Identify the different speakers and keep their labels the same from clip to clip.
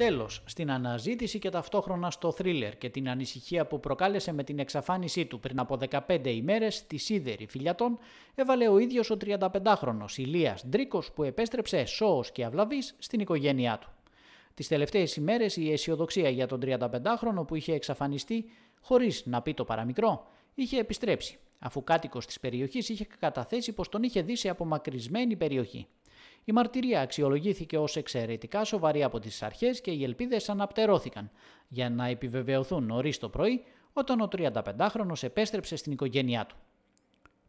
Speaker 1: Τέλος, στην αναζήτηση και ταυτόχρονα στο θρίλερ και την ανησυχία που προκάλεσε με την εξαφάνισή του πριν από 15 ημέρες τη σίδερη φιλιατών, έβαλε ο ίδιος ο 35χρονος Ηλίας Ντρίκος που επέστρεψε σώος και αυλαβής στην οικογένειά του. Τις τελευταίες ημέρες η αισιοδοξία για τον 35χρονο που είχε εξαφανιστεί χωρίς να πει το παραμικρό, είχε επιστρέψει αφού κάτοικος της περιοχής είχε καταθέσει πως τον είχε δει σε απομακρυσμένη περιοχή. Η μαρτυρία αξιολογήθηκε ως εξαιρετικά σοβαρή από τις αρχές και οι ελπίδες αναπτερώθηκαν. Για να επιβεβαιωθούν νωρίς το πρωί, όταν ο 35χρονο επέστρεψε στην οικογένειά του.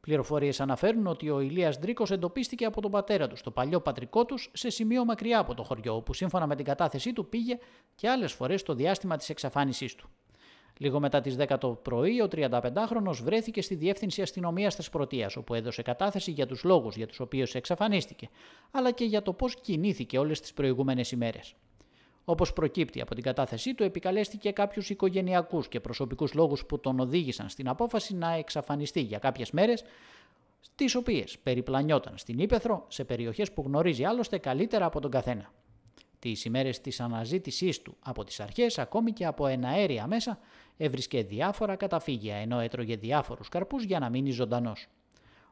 Speaker 1: Πληροφορίες αναφέρουν ότι ο Ηλίας Ντρίκος εντοπίστηκε από τον πατέρα του, στο παλιό πατρικό τους, σε σημείο μακριά από το χωριό, όπου σύμφωνα με την κατάθεσή του πήγε και άλλες φορές στο διάστημα της εξαφάνισής του. Λίγο μετά τις 10 το πρωί, ο 35 χρονο βρέθηκε στη Διεύθυνση αστυνομίας της Πρωτείας, όπου έδωσε κατάθεση για τους λόγους για τους οποίους εξαφανίστηκε, αλλά και για το πώς κινήθηκε όλες τις προηγούμενες ημέρες. Όπως προκύπτει από την κατάθεσή του, επικαλέστηκε κάποιους οικογενειακούς και προσωπικούς λόγους που τον οδήγησαν στην απόφαση να εξαφανιστεί για κάποιες μέρες, τις οποίες περιπλανιόταν στην Ήπεθρο, σε περιοχές που γνωρίζει άλλωστε καλύτερα από τον καθένα. Τις ημέρες της αναζήτησής του από τις αρχές, ακόμη και από εναέρια μέσα, έβρισκε διάφορα καταφύγια, ενώ έτρωγε διάφορους καρπούς για να μείνει ζωντανός.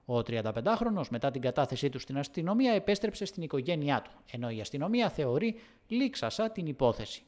Speaker 1: Ο 35χρονος μετά την κατάθεσή του στην αστυνομία επέστρεψε στην οικογένειά του, ενώ η αστυνομία θεωρεί λήξασα την υπόθεση.